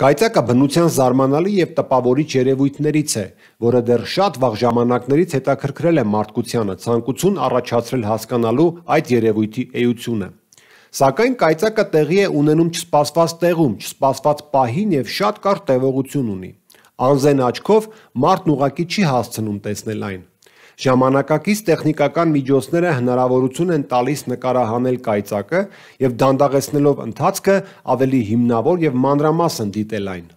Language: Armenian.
Կայծակը բնության զարմանալի եւ տպավորիչ երևույթներից է, որը դեռ շատ վաղ ժամանակներից հետաքրքրել է մարդկությանը, ցանկություն առաջացրել հասկանալու այդ երևույթի էությունը։ Սակայն կայծակը տեղի է ունենում չսպասված տեղում, չսպասված պահին եւ շատ կարճ տևողություն ունի։ Անզեն աչքով մարդն ուղակի չի հասցնում տեսնել այն։ Ժամանակակից տեխնիկական միջոցները հնարավորություն են տալիս նկարահանել կայծակը եւ դանդաղեցնելով ընթացքը ավելի հիմնավոր եւ մանրամասն դիտել այն։